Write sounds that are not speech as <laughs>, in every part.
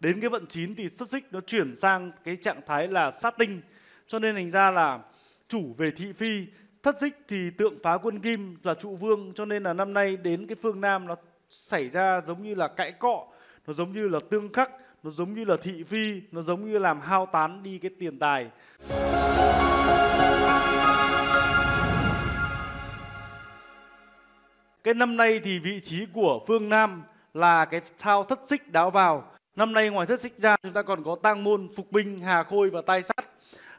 đến cái vận 9 thì xuất xích nó chuyển sang cái trạng thái là sát tinh cho nên thành ra là chủ về thị phi thất xích thì tượng phá quân kim là trụ vương cho nên là năm nay đến cái phương nam nó xảy ra giống như là cãi cọ nó giống như là tương khắc nó giống như là thị phi nó giống như làm hao tán đi cái tiền tài cái năm nay thì vị trí của phương nam là cái thao thất xích đáo vào Năm nay ngoài thất xích ra chúng ta còn có Tang Môn, Phục Binh, Hà Khôi và Tai Sắt.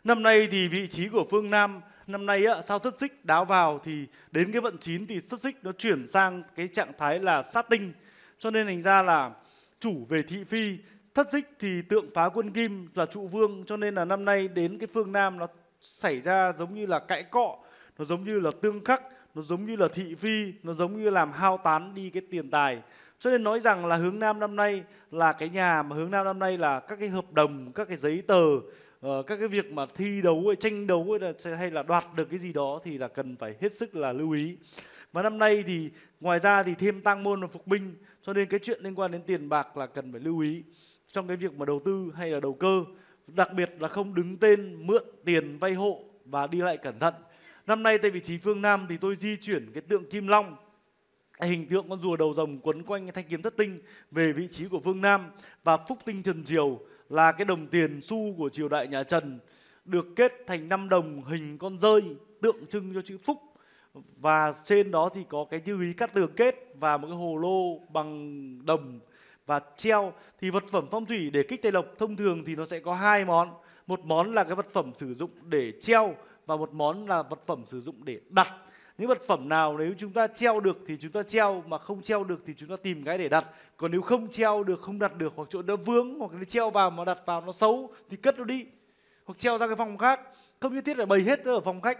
Năm nay thì vị trí của phương Nam năm nay á, sao thất xích đáo vào thì đến cái vận 9 thì thất xích nó chuyển sang cái trạng thái là sát tinh. Cho nên thành ra là chủ về thị phi, thất xích thì tượng phá quân kim là trụ vương cho nên là năm nay đến cái phương Nam nó xảy ra giống như là cãi cọ, nó giống như là tương khắc, nó giống như là thị phi, nó giống như làm hao tán đi cái tiền tài cho nên nói rằng là hướng nam năm nay là cái nhà mà hướng nam năm nay là các cái hợp đồng các cái giấy tờ uh, các cái việc mà thi đấu hay tranh đấu hay là, đoạt được cái gì đó thì là cần phải hết sức là lưu ý và năm nay thì ngoài ra thì thêm tăng môn và phục binh cho nên cái chuyện liên quan đến tiền bạc là cần phải lưu ý trong cái việc mà đầu tư hay là đầu cơ đặc biệt là không đứng tên mượn tiền vay hộ và đi lại cẩn thận năm nay tại vị trí phương nam thì tôi di chuyển cái tượng kim long hình tượng con rùa đầu rồng quấn quanh thanh kiếm thất tinh về vị trí của phương Nam và phúc tinh trần triều là cái đồng tiền xu của triều đại nhà Trần được kết thành năm đồng hình con rơi tượng trưng cho chữ phúc và trên đó thì có cái như ý cắt tường kết và một cái hồ lô bằng đồng và treo thì vật phẩm phong thủy để kích tài lộc thông thường thì nó sẽ có hai món một món là cái vật phẩm sử dụng để treo và một món là vật phẩm sử dụng để đặt những vật phẩm nào nếu chúng ta treo được thì chúng ta treo mà không treo được thì chúng ta tìm cái để đặt còn nếu không treo được không đặt được hoặc chỗ nó vướng hoặc nó treo vào mà đặt vào nó xấu thì cất nó đi hoặc treo ra cái phòng khác không nhất thiết phải bày hết ở phòng khách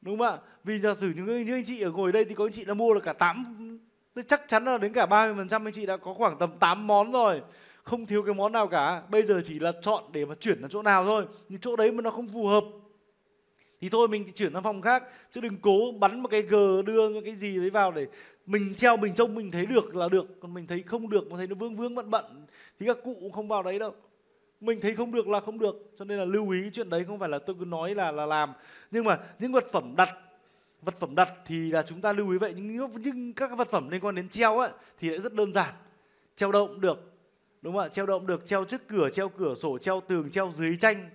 đúng không ạ vì giả sử những, những anh chị ở ngồi đây thì có anh chị đã mua được cả tám chắc chắn là đến cả 30% anh chị đã có khoảng tầm 8 món rồi không thiếu cái món nào cả bây giờ chỉ là chọn để mà chuyển đến chỗ nào thôi nhưng chỗ đấy mà nó không phù hợp thì thôi mình chuyển sang phòng khác chứ đừng cố bắn một cái gờ đưa cái gì đấy vào để mình treo mình trông mình thấy được là được còn mình thấy không được mà thấy nó vương vương bận bận thì các cụ cũng không vào đấy đâu mình thấy không được là không được cho nên là lưu ý chuyện đấy không phải là tôi cứ nói là là làm nhưng mà những vật phẩm đặt vật phẩm đặt thì là chúng ta lưu ý vậy nhưng, nhưng các vật phẩm liên quan đến treo ấy, thì lại rất đơn giản treo động được đúng không ạ treo động được treo trước cửa treo cửa sổ treo tường treo dưới tranh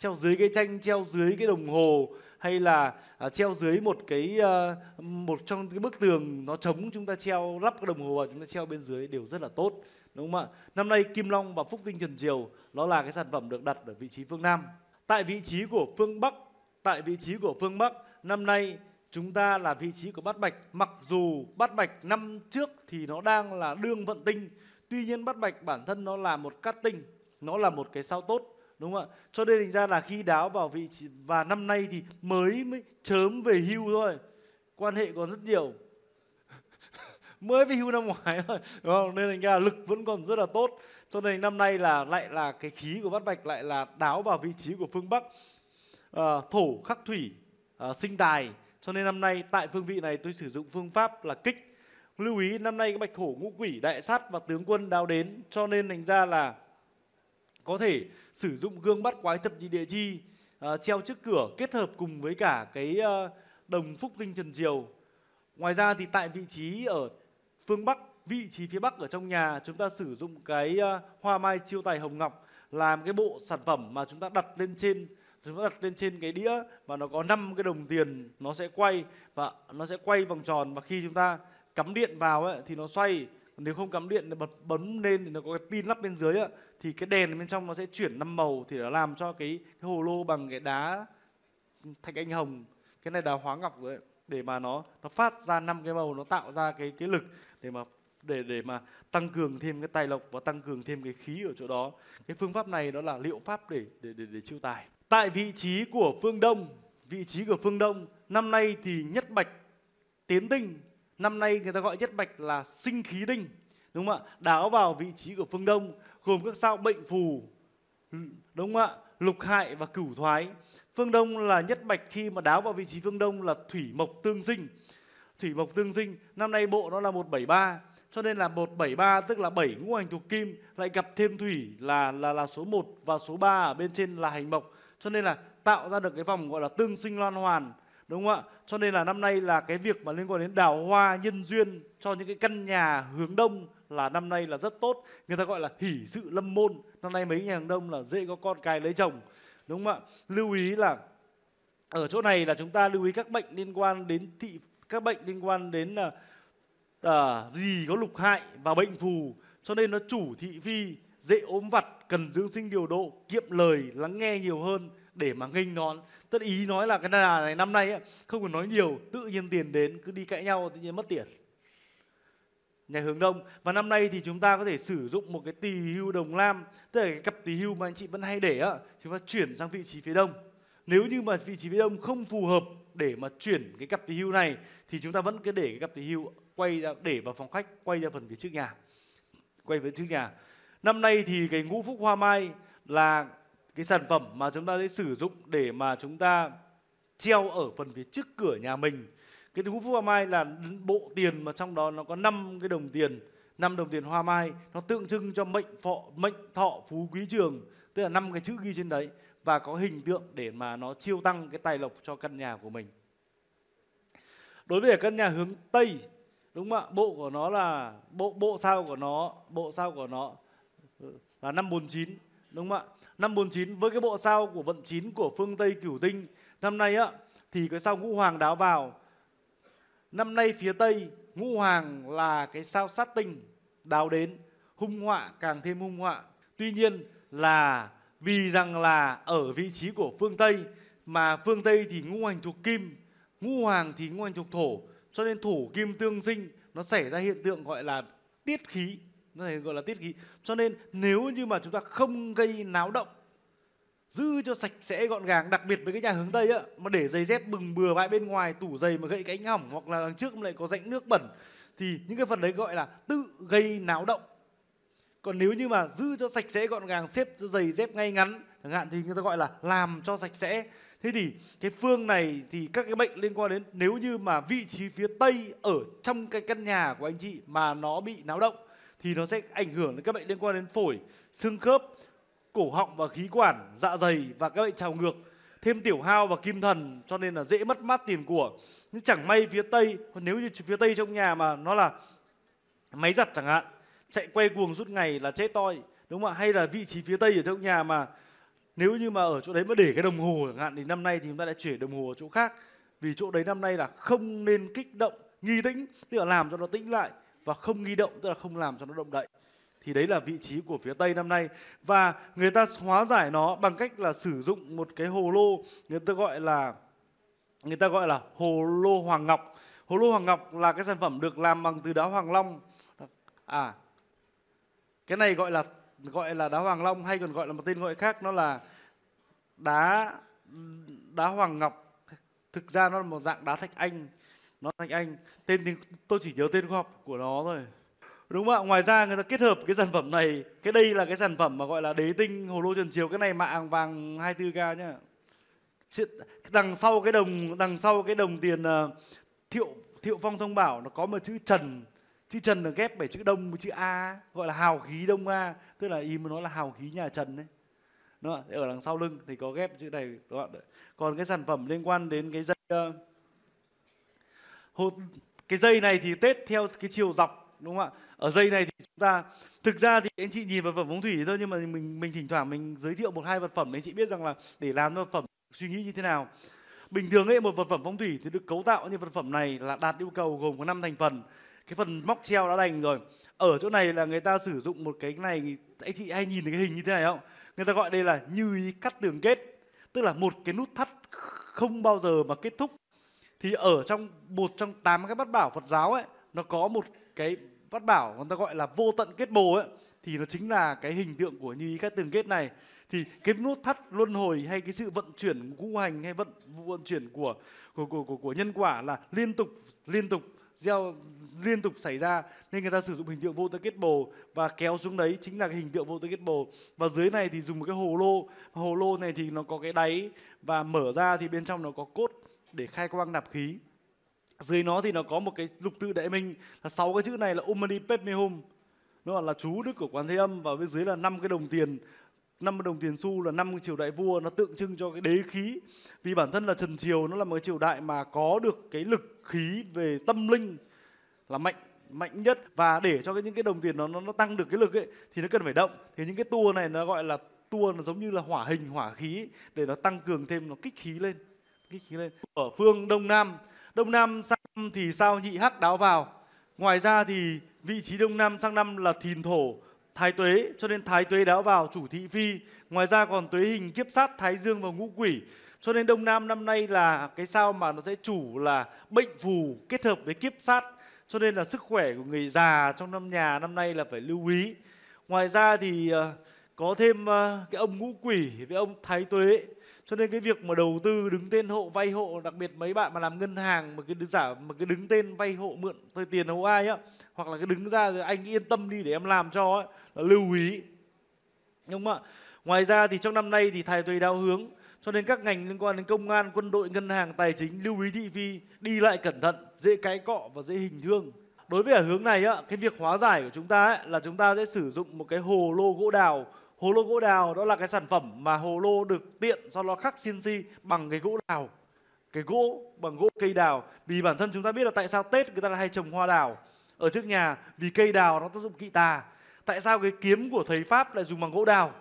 treo dưới cái tranh treo dưới cái đồng hồ hay là à, treo dưới một cái à, một trong cái bức tường nó trống chúng ta treo lắp cái đồng hồ và chúng ta treo bên dưới đều rất là tốt đúng không ạ năm nay kim long và phúc tinh trần diều nó là cái sản phẩm được đặt ở vị trí phương nam tại vị trí của phương bắc tại vị trí của phương bắc năm nay chúng ta là vị trí của bát bạch mặc dù bát bạch năm trước thì nó đang là đương vận tinh tuy nhiên bát bạch bản thân nó là một cát tinh nó là một cái sao tốt đúng không ạ cho nên thành ra là khi đáo vào vị trí và năm nay thì mới mới chớm về hưu thôi quan hệ còn rất nhiều <laughs> mới về hưu năm ngoái thôi đúng không? nên thành ra lực vẫn còn rất là tốt cho nên năm nay là lại là cái khí của bát bạch lại là đáo vào vị trí của phương bắc à, thổ khắc thủy à, sinh tài cho nên năm nay tại phương vị này tôi sử dụng phương pháp là kích lưu ý năm nay cái bạch hổ ngũ quỷ đại sát và tướng quân đáo đến cho nên thành ra là có thể sử dụng gương bắt quái thập nhị địa chi uh, treo trước cửa kết hợp cùng với cả cái uh, đồng phúc linh trần triều ngoài ra thì tại vị trí ở phương bắc vị trí phía bắc ở trong nhà chúng ta sử dụng cái uh, hoa mai chiêu tài hồng ngọc làm cái bộ sản phẩm mà chúng ta đặt lên trên chúng ta đặt lên trên cái đĩa và nó có 5 cái đồng tiền nó sẽ quay và nó sẽ quay vòng tròn và khi chúng ta cắm điện vào ấy, thì nó xoay nếu không cắm điện thì bật bấm lên thì nó có cái pin lắp bên dưới ạ thì cái đèn bên trong nó sẽ chuyển năm màu thì nó làm cho cái, cái hồ lô bằng cái đá thạch anh hồng cái này đá hóa ngọc rồi để mà nó nó phát ra năm cái màu nó tạo ra cái cái lực để mà để để mà tăng cường thêm cái tài lộc và tăng cường thêm cái khí ở chỗ đó cái phương pháp này đó là liệu pháp để để để, để chiêu tài tại vị trí của phương đông vị trí của phương đông năm nay thì nhất bạch tiến tinh năm nay người ta gọi nhất mạch là sinh khí đinh đúng không ạ đáo vào vị trí của phương đông gồm các sao bệnh phù đúng không ạ lục hại và cửu thoái phương đông là nhất bạch khi mà đáo vào vị trí phương đông là thủy mộc tương sinh thủy mộc tương sinh năm nay bộ nó là 173 cho nên là 173 tức là 7 ngũ hành thuộc kim lại gặp thêm thủy là là là số 1 và số 3 ở bên trên là hành mộc cho nên là tạo ra được cái vòng gọi là tương sinh loan hoàn đúng không ạ cho nên là năm nay là cái việc mà liên quan đến đào hoa nhân duyên cho những cái căn nhà hướng đông là năm nay là rất tốt người ta gọi là hỷ sự lâm môn năm nay mấy nhà hướng đông là dễ có con cái lấy chồng đúng không ạ lưu ý là ở chỗ này là chúng ta lưu ý các bệnh liên quan đến thị các bệnh liên quan đến là ờ, uh, ờ, gì có lục hại và bệnh phù cho nên nó chủ thị phi dễ ốm vặt cần dưỡng sinh điều độ kiệm lời lắng nghe nhiều hơn để mà nghênh đón tất ý nói là cái đà này năm nay ấy, không cần nói nhiều tự nhiên tiền đến cứ đi cãi nhau tự nhiên mất tiền nhà hướng đông và năm nay thì chúng ta có thể sử dụng một cái tỳ hưu đồng lam tức là cái cặp tỳ hưu mà anh chị vẫn hay để á chúng ta chuyển sang vị trí phía đông nếu như mà vị trí phía đông không phù hợp để mà chuyển cái cặp tỳ hưu này thì chúng ta vẫn cứ để cái cặp tỳ hưu quay ra để vào phòng khách quay ra phần phía trước nhà quay về trước nhà năm nay thì cái ngũ phúc hoa mai là cái sản phẩm mà chúng ta sẽ sử dụng để mà chúng ta treo ở phần phía trước cửa nhà mình cái hũ phúc hoa mai là bộ tiền mà trong đó nó có 5 cái đồng tiền năm đồng tiền hoa mai nó tượng trưng cho mệnh phọ mệnh thọ phú quý trường tức là năm cái chữ ghi trên đấy và có hình tượng để mà nó chiêu tăng cái tài lộc cho căn nhà của mình đối với căn nhà hướng tây đúng không ạ bộ của nó là bộ bộ sao của nó bộ sao của nó là năm bốn chín đúng không ạ năm 49 với cái bộ sao của vận chín của phương Tây Cửu Tinh năm nay á thì cái sao ngũ hoàng đáo vào năm nay phía Tây ngũ hoàng là cái sao sát tinh đáo đến hung họa càng thêm hung họa tuy nhiên là vì rằng là ở vị trí của phương Tây mà phương Tây thì ngũ hành thuộc kim ngũ hoàng thì ngũ hành thuộc thổ cho nên thổ kim tương sinh nó xảy ra hiện tượng gọi là tiết khí nó này gọi là tiết khí cho nên nếu như mà chúng ta không gây náo động giữ cho sạch sẽ gọn gàng đặc biệt với cái nhà hướng tây á mà để giày dép bừng bừa bãi bên ngoài tủ giày mà gãy cánh hỏng hoặc là đằng trước lại có rãnh nước bẩn thì những cái phần đấy gọi là tự gây náo động còn nếu như mà giữ cho sạch sẽ gọn gàng xếp cho giày dép ngay ngắn chẳng hạn thì người ta gọi là làm cho sạch sẽ thế thì cái phương này thì các cái bệnh liên quan đến nếu như mà vị trí phía tây ở trong cái căn nhà của anh chị mà nó bị náo động thì nó sẽ ảnh hưởng đến các bệnh liên quan đến phổi, xương khớp, cổ họng và khí quản, dạ dày và các bệnh trào ngược thêm tiểu hao và kim thần cho nên là dễ mất mát tiền của nhưng chẳng may phía tây nếu như phía tây trong nhà mà nó là máy giặt chẳng hạn chạy quay cuồng suốt ngày là chết toi đúng không ạ hay là vị trí phía tây ở trong nhà mà nếu như mà ở chỗ đấy mà để cái đồng hồ chẳng hạn thì năm nay thì chúng ta đã chuyển đồng hồ ở chỗ khác vì chỗ đấy năm nay là không nên kích động nghi tĩnh tức là làm cho nó tĩnh lại và không nghi động tức là không làm cho nó động đậy thì đấy là vị trí của phía tây năm nay và người ta hóa giải nó bằng cách là sử dụng một cái hồ lô người ta gọi là người ta gọi là hồ lô hoàng ngọc hồ lô hoàng ngọc là cái sản phẩm được làm bằng từ đá hoàng long à cái này gọi là gọi là đá hoàng long hay còn gọi là một tên gọi khác nó là đá đá hoàng ngọc thực ra nó là một dạng đá thạch anh nó thành anh tên thì tôi chỉ nhớ tên khoa học của nó thôi đúng không ạ ngoài ra người ta kết hợp cái sản phẩm này cái đây là cái sản phẩm mà gọi là đế tinh hồ lô trần chiếu cái này mạng vàng 24k nhá đằng sau cái đồng đằng sau cái đồng tiền ờ, thiệu thiệu phong thông bảo nó có một chữ trần chữ trần được ghép bởi chữ đông với chữ a gọi là hào khí đông a tức là ý muốn nói là hào khí nhà trần đấy nó ở đằng sau lưng thì có ghép chữ này các bạn còn cái sản phẩm liên quan đến cái dây uh, cái dây này thì tết theo cái chiều dọc đúng không ạ ở dây này thì chúng ta thực ra thì anh chị nhìn vào phẩm phong thủy thôi nhưng mà mình mình thỉnh thoảng mình giới thiệu một hai vật phẩm để anh chị biết rằng là để làm vật phẩm suy nghĩ như thế nào bình thường ấy một vật phẩm phong thủy thì được cấu tạo như vật phẩm này là đạt yêu cầu gồm có năm thành phần cái phần móc treo đã đành rồi ở chỗ này là người ta sử dụng một cái này anh chị hay nhìn thấy cái hình như thế này không người ta gọi đây là như ý cắt đường kết tức là một cái nút thắt không bao giờ mà kết thúc thì ở trong một trong tám cái bát bảo Phật giáo ấy nó có một cái bát bảo người ta gọi là vô tận kết bồ ấy thì nó chính là cái hình tượng của như ý các tường kết này thì cái nút thắt luân hồi hay cái sự vận chuyển ngũ hành hay vận vận chuyển của của của của, của nhân quả là liên tục liên tục gieo liên tục xảy ra nên người ta sử dụng hình tượng vô tận kết bồ và kéo xuống đấy chính là cái hình tượng vô tận kết bồ và dưới này thì dùng một cái hồ lô hồ lô này thì nó có cái đáy và mở ra thì bên trong nó có cốt để khai quang nạp khí dưới nó thì nó có một cái lục tự đại minh là sáu cái chữ này là Om Mani Padme Hum nó là chú đức của quán thế âm và bên dưới là năm cái đồng tiền năm đồng tiền xu là năm triều đại vua nó tượng trưng cho cái đế khí vì bản thân là trần triều nó là một cái triều đại mà có được cái lực khí về tâm linh là mạnh mạnh nhất và để cho cái những cái đồng tiền nó nó, nó tăng được cái lực ấy thì nó cần phải động thì những cái tua này nó gọi là tua nó giống như là hỏa hình hỏa khí để nó tăng cường thêm nó kích khí lên kích khí lên ở phương đông nam đông nam sang năm thì sao nhị hắc đáo vào ngoài ra thì vị trí đông nam sang năm là thìn thổ thái tuế cho nên thái tuế đáo vào chủ thị phi ngoài ra còn tuế hình kiếp sát thái dương và ngũ quỷ cho nên đông nam năm nay là cái sao mà nó sẽ chủ là bệnh phù kết hợp với kiếp sát cho nên là sức khỏe của người già trong năm nhà năm nay là phải lưu ý ngoài ra thì ờ, có thêm ờ, cái ông ngũ quỷ với ông thái tuế cho nên cái việc mà đầu tư đứng tên hộ vay hộ đặc biệt mấy bạn mà làm ngân hàng mà cái giả mà cái đứng tên vay hộ mượn thôi tiền hộ ai á hoặc là cái đứng ra rồi anh yên tâm đi để em làm cho ấy là lưu ý nhưng mà ngoài ra thì trong năm nay thì thầy tùy đáo hướng cho nên các ngành liên quan đến công an quân đội ngân hàng tài chính lưu ý thị phi đi lại cẩn thận dễ cãi cọ và dễ hình thương đối với ở hướng này á cái việc hóa giải của chúng ta ấy, là chúng ta sẽ sử dụng một cái hồ lô gỗ đào hồ lô gỗ đào đó là cái sản phẩm mà hồ lô được tiện do nó khắc CNC bằng cái gỗ đào cái gỗ bằng gỗ cây đào vì bản thân chúng ta biết là tại sao tết người ta hay trồng hoa đào ở trước nhà vì cây đào nó tác dụng kỵ tà tại sao cái kiếm của thầy pháp lại dùng bằng gỗ đào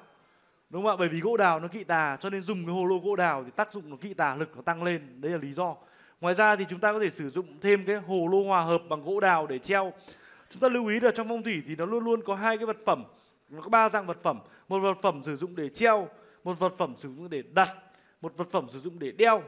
đúng không ạ bởi vì gỗ đào nó kỵ tà cho nên dùng cái hồ lô gỗ đào thì tác dụng nó kỵ tà lực nó tăng lên đấy là lý do ngoài ra thì chúng ta có thể sử dụng thêm cái hồ lô hòa hợp bằng gỗ đào để treo chúng ta lưu ý là trong phong thủy thì nó luôn luôn có hai cái vật phẩm nó có ba dạng vật phẩm một vật phẩm sử dụng để treo một vật phẩm sử dụng để đặt một vật phẩm sử dụng để đeo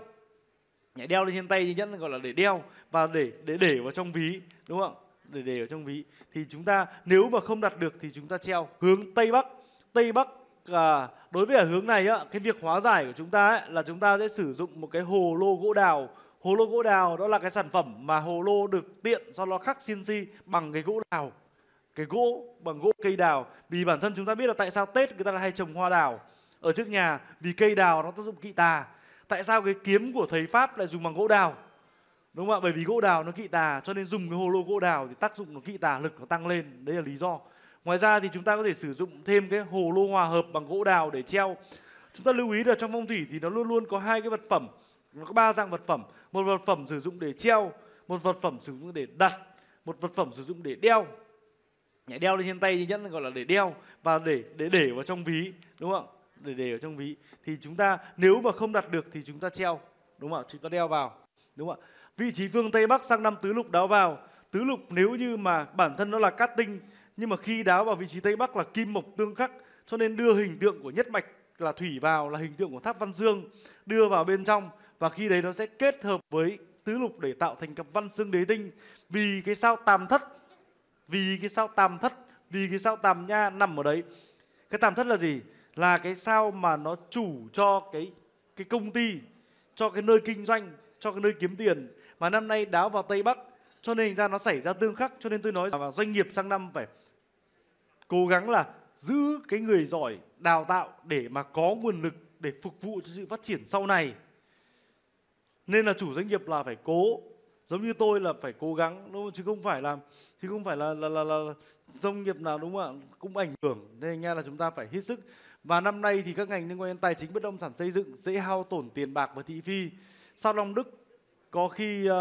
nhảy đeo lên trên tay thì nhẫn gọi là để đeo và để để để vào trong ví đúng không để để ở trong ví thì chúng ta nếu mà không đặt được thì chúng ta treo hướng tây bắc tây bắc à, đối với ở hướng này á, cái việc hóa giải của chúng ta ấy, là chúng ta sẽ sử dụng một cái hồ lô gỗ đào hồ lô gỗ đào đó là cái sản phẩm mà hồ lô được tiện do nó khắc CNC bằng cái gỗ đào cái gỗ bằng gỗ cây đào vì bản thân chúng ta biết là tại sao tết người ta hay trồng hoa đào ở trước nhà vì cây đào nó tác dụng kỵ tà tại sao cái kiếm của thầy pháp lại dùng bằng gỗ đào đúng không ạ bởi vì gỗ đào nó kỵ tà cho nên dùng cái hồ lô gỗ đào thì tác dụng nó kỵ tà lực nó tăng lên đấy là lý do ngoài ra thì chúng ta có thể sử dụng thêm cái hồ lô hòa hợp bằng gỗ đào để treo chúng ta lưu ý là trong phong thủy thì nó luôn luôn có hai cái vật phẩm nó có ba dạng vật phẩm một vật phẩm sử dụng để treo một vật phẩm sử dụng để đặt một vật phẩm sử dụng để đeo nhảy đeo lên trên tay thì nhẫn gọi là để đeo và để để để vào trong ví đúng không để để ở trong ví thì chúng ta nếu mà không đặt được thì chúng ta treo đúng không ạ chúng ta đeo vào đúng không ạ vị trí phương tây bắc sang năm tứ lục đáo vào tứ lục nếu như mà bản thân nó là cát tinh nhưng mà khi đáo vào vị trí tây bắc là kim mộc tương khắc cho nên đưa hình tượng của nhất mạch là thủy vào là hình tượng của tháp văn dương đưa vào bên trong và khi đấy nó sẽ kết hợp với tứ lục để tạo thành cặp văn xương đế tinh vì cái sao tam thất vì cái sao tam thất vì cái sao tam nha nằm ở đấy cái tam thất là gì là cái sao mà nó chủ cho cái cái công ty cho cái nơi kinh doanh cho cái nơi kiếm tiền mà năm nay đáo vào tây bắc cho nên ra nó xảy ra tương khắc cho nên tôi nói là doanh nghiệp sang năm phải cố gắng là giữ cái người giỏi đào tạo để mà có nguồn lực để phục vụ cho sự phát triển sau này nên là chủ doanh nghiệp là phải cố giống như tôi là phải cố gắng đúng không? chứ không phải là chứ không phải là là là, là doanh nghiệp nào đúng không ạ cũng ảnh hưởng nên nghe là chúng ta phải hết sức và năm nay thì các ngành liên quan đến tài chính bất động sản xây dựng dễ hao tổn tiền bạc và thị phi sao long đức có khi uh,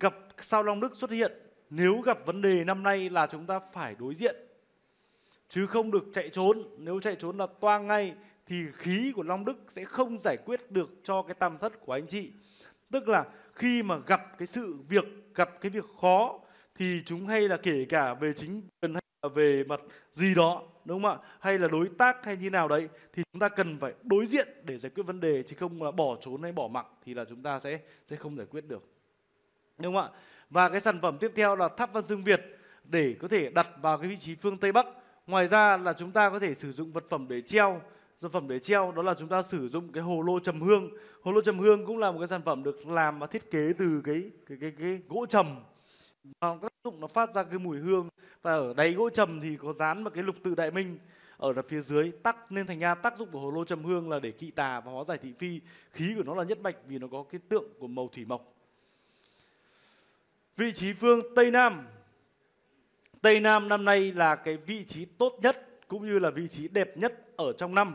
gặp sao long đức xuất hiện nếu gặp vấn đề năm nay là chúng ta phải đối diện chứ không được chạy trốn nếu chạy trốn là toang ngay thì khí của long đức sẽ không giải quyết được cho cái tam thất của anh chị Tức là khi mà gặp cái sự việc, gặp cái việc khó thì chúng hay là kể cả về chính quyền hay là về mặt gì đó đúng không ạ hay là đối tác hay như nào đấy thì chúng ta cần phải đối diện để giải quyết vấn đề chứ không là bỏ trốn hay bỏ mặc thì là chúng ta sẽ sẽ không giải quyết được đúng không ạ và cái sản phẩm tiếp theo là tháp văn dương việt để có thể đặt vào cái vị trí phương tây bắc ngoài ra là chúng ta có thể sử dụng vật phẩm để treo sản phẩm để treo đó là chúng ta sử dụng cái hồ lô trầm hương hồ lô trầm hương cũng là một cái sản phẩm được làm và thiết kế từ cái cái cái, cái gỗ trầm nó tác dụng nó phát ra cái mùi hương và ở đáy gỗ trầm thì có dán một cái lục tự đại minh ở đằng phía dưới tắc nên thành ra tác dụng của hồ lô trầm hương là để kỵ tà và hóa giải thị phi khí của nó là nhất bạch vì nó có cái tượng của màu thủy mộc vị trí phương tây nam tây nam năm nay là cái vị trí tốt nhất cũng như là vị trí đẹp nhất ở trong năm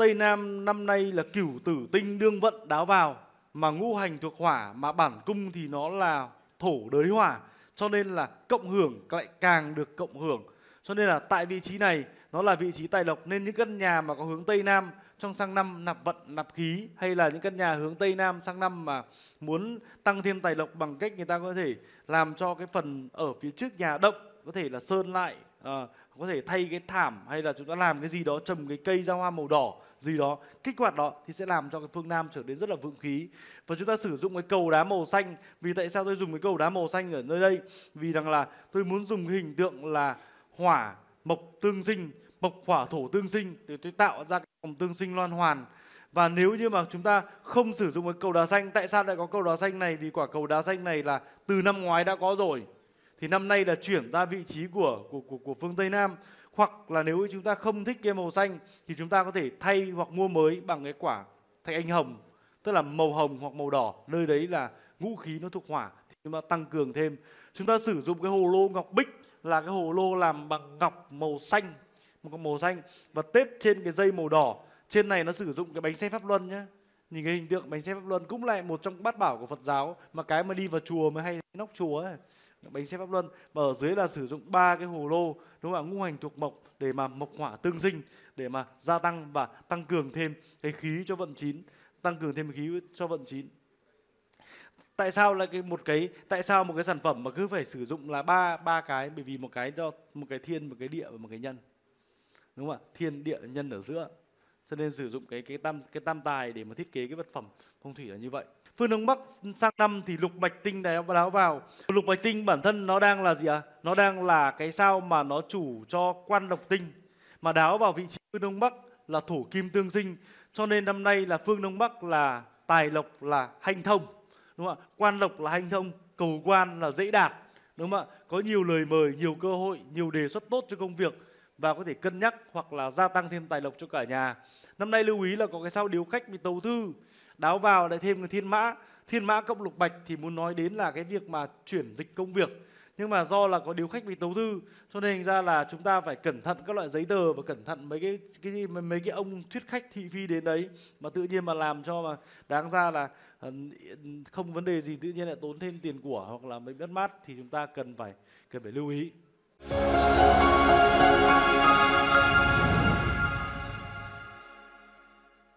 Tây Nam năm nay là cửu tử tinh đương vận đáo vào mà ngũ hành thuộc hỏa mà bản cung thì nó là thổ đới hỏa cho nên là cộng hưởng lại càng được cộng hưởng cho nên là tại vị trí này nó là vị trí tài lộc nên những căn nhà mà có hướng tây nam trong sang năm nạp vận nạp khí hay là những căn nhà hướng tây nam sang năm mà muốn tăng thêm tài lộc bằng cách người ta có thể làm cho cái phần ở phía trước nhà động có thể là sơn lại à, có thể thay cái thảm hay là chúng ta làm cái gì đó trồng cái cây ra hoa màu đỏ gì đó kích hoạt đó thì sẽ làm cho cái phương Nam trở nên rất là vượng khí và chúng ta sử dụng cái cầu đá màu xanh vì tại sao tôi dùng cái cầu đá màu xanh ở nơi đây vì rằng là tôi muốn dùng hình tượng là hỏa mộc tương sinh mộc hỏa thổ tương sinh để tôi tạo ra cái vòng tương sinh loan hoàn và nếu như mà chúng ta không sử dụng cái cầu đá xanh tại sao lại có cầu đá xanh này vì quả cầu đá xanh này là từ năm ngoái đã có rồi thì năm nay là chuyển ra vị trí của của của, của phương tây nam hoặc là nếu chúng ta không thích cái màu xanh thì chúng ta có thể thay hoặc mua mới bằng cái quả thạch anh hồng tức là màu hồng hoặc màu đỏ nơi đấy là ngũ khí nó thuộc hỏa thì chúng ta tăng cường thêm chúng ta sử dụng cái hồ lô ngọc bích là cái hồ lô làm bằng ngọc màu xanh một màu xanh và tết trên cái dây màu đỏ trên này nó sử dụng cái bánh xe pháp luân nhé nhìn cái hình tượng bánh xe pháp luân cũng lại một trong bát bảo của phật giáo mà cái mà đi vào chùa mới hay nóc chùa ấy bánh xe pháp luân và ở dưới là sử dụng ba cái hồ lô đúng không ạ ngũ hành thuộc mộc để mà mộc hỏa tương sinh để mà gia tăng và tăng cường thêm cái khí cho vận chín tăng cường thêm khí cho vận chín tại sao lại cái một cái tại sao một cái sản phẩm mà cứ phải sử dụng là ba ba cái bởi vì một cái cho một cái thiên một cái địa và một cái nhân đúng không ạ thiên địa nhân ở giữa cho nên sử dụng cái cái tam cái tam tài để mà thiết kế cái vật phẩm phong thủy là như vậy phương đông bắc sang năm thì lục bạch tinh này đáo vào lục bạch tinh bản thân nó đang là gì ạ à? nó đang là cái sao mà nó chủ cho quan độc tinh mà đáo vào vị trí phương đông bắc là thổ kim tương sinh cho nên năm nay là phương đông bắc là tài lộc là hanh thông đúng không ạ quan lộc là hanh thông cầu quan là dễ đạt đúng không ạ có nhiều lời mời nhiều cơ hội nhiều đề xuất tốt cho công việc và có thể cân nhắc hoặc là gia tăng thêm tài lộc cho cả nhà năm nay lưu ý là có cái sao điếu khách bị tấu thư đáo vào lại thêm cái thiên mã thiên mã cộng lục bạch thì muốn nói đến là cái việc mà chuyển dịch công việc nhưng mà do là có điếu khách bị tấu thư cho nên ra là chúng ta phải cẩn thận các loại giấy tờ và cẩn thận mấy cái cái mấy cái ông thuyết khách thị phi đến đấy mà tự nhiên mà làm cho mà đáng ra là ờ, không vấn đề gì tự nhiên lại tốn thêm tiền của hoặc là mấy mất mát thì chúng ta cần phải cần phải lưu ý